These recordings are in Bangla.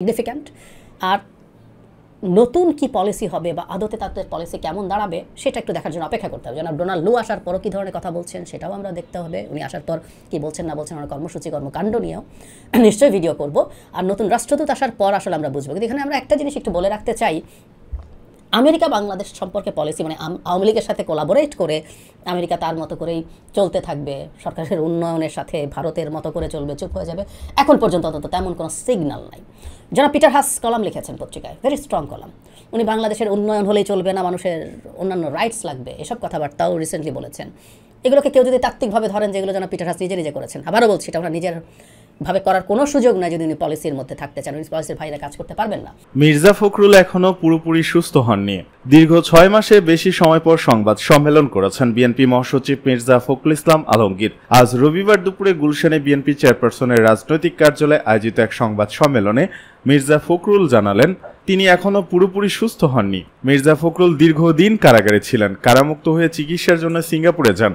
সিগনিফিক্যান্ট আর নতুন কি পলিসি হবে বা আদতে তাদের পলিসি কেমন দাঁড়াবে সেটা একটু দেখার জন্য অপেক্ষা করতে হবে যেন ডোনাল্ড লু আসার পরও কী ধরনের কথা বলছেন সেটাও আমরা দেখতে হবে উনি আসার পর কি বলছেন না বলছেন ওনার কর্মসূচি কর্মকাণ্ড নিয়েও নিশ্চয়ই ভিডিও করব আর নতুন রাষ্ট্রদূত আসার পর আসলে আমরা বুঝবো কিন্তু এখানে আমরা একটা জিনিস একটু বলে রাখতে চাই আমেরিকা বাংলাদেশ সম্পর্কে পলিসি মানে আওয়ামী লীগের সাথে কোলাবোরেট করে আমেরিকা তার মতো করেই চলতে থাকবে সরকারের উন্নয়নের সাথে ভারতের মতো করে চলবে চুপ হয়ে যাবে এখন পর্যন্ত অন্তত তেমন কোনো সিগনাল নাই যারা পিটার হাস কলাম লিখেছেন পত্রিকায় ভেরি স্ট্রং কলাম উনি বাংলাদেশের উন্নয়ন হলেই চলবে না মানুষের অন্যান্য রাইটস লাগবে এসব কথাবার্তাও রিসেন্টলি বলেছেন এগুলোকে কেউ যদি তাত্ত্বিকভাবে ধরেন যেগুলো যেন পিটার হাস নিজে নিজে করেছেন আবারও বলছি এটা ওনার নিজের ভাবে করার কোনো সুযোগ নাই যদি উনি পলিসির মধ্যে থাকতে চান উনি পলিসির বাইরে কাজ করতে পারবেন না মির্জা ফখরুল এখনো পুরোপুরি সুস্থ হননি দীর্ঘ ছয় মাসে বেশি সময় পর সংবাদ সম্মেলন করেছেন বিএনপি মহাসচিব মির্জা ফখরুল ইসলাম আলমগীর আজ রবিবার দুপুরে গুলশানে বিএনপি চেয়ারপারসনের রাজনৈতিক কার্যালয়ে আয়োজিত এক সংবাদ সম্মেলনে মির্জা ফখরুল জানালেন তিনি এখনো পুরোপুরি সুস্থ হননি মির্জা ফখরুল দীর্ঘদিন কারাগারে ছিলেন কারামুক্ত হয়ে চিকিৎসার জন্য সিঙ্গাপুরে যান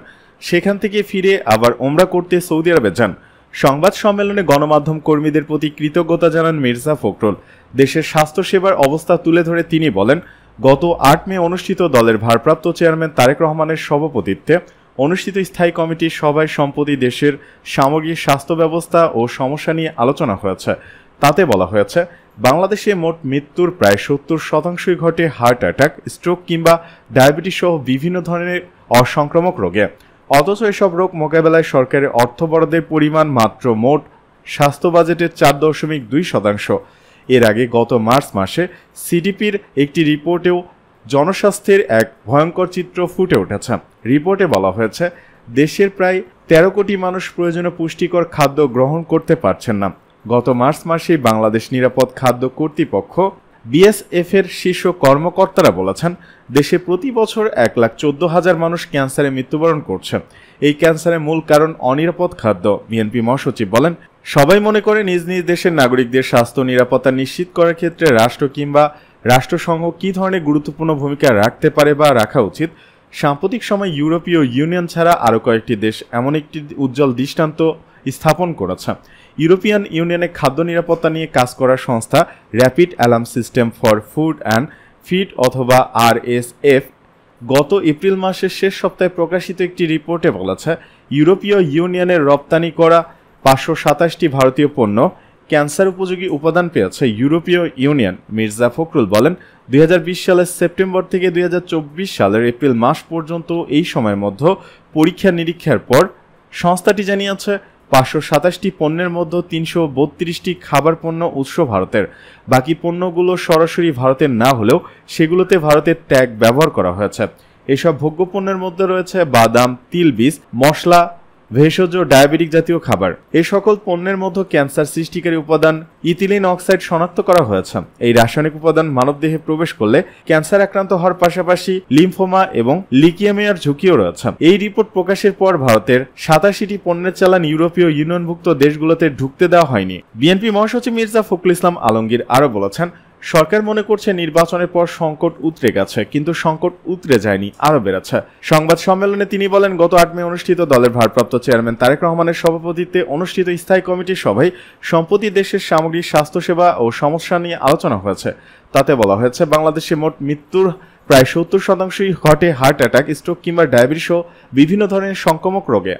সেখান থেকে ফিরে আবার ওমরা করতে সৌদি আরবে যান সংবাদ সম্মেলনে গণমাধ্যম কর্মীদের প্রতি কৃতজ্ঞতা জানান মির্জা ফখরুল দেশের স্বাস্থ্যসেবার অবস্থা তুলে ধরে তিনি বলেন গত আট মে অনুষ্ঠিত দলের ভারপ্রাপ্ত চেয়ারম্যান তারেক রহমানের সভাপতিত্বে অনুষ্ঠিত স্থায়ী কমিটির সভায় সম্প্রতি দেশের সামগ্রিক স্বাস্থ্য ব্যবস্থা ও সমস্যা নিয়ে আলোচনা হয়েছে তাতে বলা হয়েছে বাংলাদেশে মোট মৃত্যুর প্রায় সত্তর শতাংশই ঘটে হার্ট অ্যাটাক স্ট্রোক কিংবা ডায়াবেটিস সহ বিভিন্ন ধরনের অসংক্রামক রোগে অথচ এসব রোগ মোকাবেলায় সরকারের অর্থ বরাদ্দের পরিমাণ মাত্র মোট স্বাস্থ্য বাজেটের চার দশমিক দুই শতাংশ এর আগে গত মার্চ মাসে সিডিপির একটি রিপোর্টেও জনস্বাস্থ্যের এক ভয়ঙ্কর চিত্র ফুটে উঠেছে রিপোর্টে বলা হয়েছে দেশের প্রায় তেরো কোটি মানুষ প্রয়োজনীয় পুষ্টিকর খাদ্য গ্রহণ করতে পারছেন না গত মার্চ মাসেই বাংলাদেশ নিরাপদ খাদ্য কর্তৃপক্ষ বিএসএফ এর শীর্ষ কর্মকর্তারা বলেছেন দেশে প্রতি বছর এক লাখ চোদ্দ হাজার মানুষ ক্যান্সারে মৃত্যুবরণ করছে এই ক্যান্সারের মূল কারণ অনিরাপদ খাদ্য বিএনপি মহাসচিব বলেন সবাই মনে করে নিজ নিজ দেশের নাগরিকদের স্বাস্থ্য নিরাপত্তা নিশ্চিত করার ক্ষেত্রে রাষ্ট্র কিংবা রাষ্ট্রসংঘ কী ধরনের গুরুত্বপূর্ণ ভূমিকা রাখতে পারে বা রাখা উচিত সাম্প্রতিক সময় ইউরোপীয় ইউনিয়ন ছাড়া আরও কয়েকটি দেশ এমন একটি উজ্জ্বল দৃষ্টান্ত স্থাপন করেছে ইউরোপিয়ান ইউনিয়নে খাদ্য নিরাপত্তা নিয়ে কাজ করার সংস্থা rapid alarm system for food and feed অথবা আর এস এফ গত এপ্রিল মাসের শেষ সপ্তাহে প্রকাশিত একটি রিপোর্টে বলেছে ইউরোপীয় ইউনিয়নের রপ্তানি করা পাঁচশো সাতাশটি ভারতীয় পণ্য ক্যান্সার উপযোগী উপাদান পেয়েছে ইউরোপীয় ইউনিয়ন মির্জা ফখরুল বলেন দুই সালের সেপ্টেম্বর থেকে দুই সালের এপ্রিল মাস পর্যন্ত এই সময়ের মধ্যে পরীক্ষা নিরীক্ষার পর সংস্থাটি জানিয়েছে পাঁচশো সাতাশটি পণ্যের মধ্যে তিনশো বত্রিশটি খাবার পণ্য উৎস ভারতের বাকি পণ্যগুলো সরাসরি ভারতের না হলেও সেগুলোতে ভারতের ট্যাগ ব্যবহার করা হয়েছে এসব ভোগ্যপণ্যের মধ্যে রয়েছে বাদাম তিল বীজ মশলা ভেষজ ডায়াবেটিক জাতীয় খাবার এই সকল পণ্যের মধ্যে ক্যান্সার সৃষ্টিকারী উপাদান ইথিলিন অক্সাইড শনাক্ত করা হয়েছে এই রাসায়নিক উপাদান মানবদেহে প্রবেশ করলে ক্যান্সার আক্রান্ত হওয়ার পাশাপাশি লিম্ফোমা এবং লিকিয়ামিয়ার ঝুঁকিও রয়েছে এই রিপোর্ট প্রকাশের পর ভারতের সাতাশিটি পণ্যের চালান ইউরোপীয় ইউনিয়নভুক্ত দেশগুলোতে ঢুকতে দেওয়া হয়নি বিএনপি মহাসচিব মির্জা ফখরুল ইসলাম আলমগীর আরও বলেছেন সরকার মনে করছে নির্বাচনের পর সংকট উতরে গেছে কিন্তু সংকট উতরে যায়নি আরও বেড়েছে সংবাদ সম্মেলনে তিনি বলেন গত আট মে অনুষ্ঠিত দলের ভারপ্রাপ্ত চেয়ারম্যান তারেক রহমানের সভাপতিত্বে অনুষ্ঠিত স্থায়ী কমিটির সভায় সম্প্রতি দেশের সামগ্রিক স্বাস্থ্যসেবা ও সমস্যা নিয়ে আলোচনা হয়েছে তাতে বলা হয়েছে বাংলাদেশে মোট মৃত্যুর প্রায় সত্তর শতাংশই ঘটে হার্ট অ্যাটাক স্ট্রোক কিংবা ডায়াবেটিস বিভিন্ন ধরনের সংক্রমক রোগে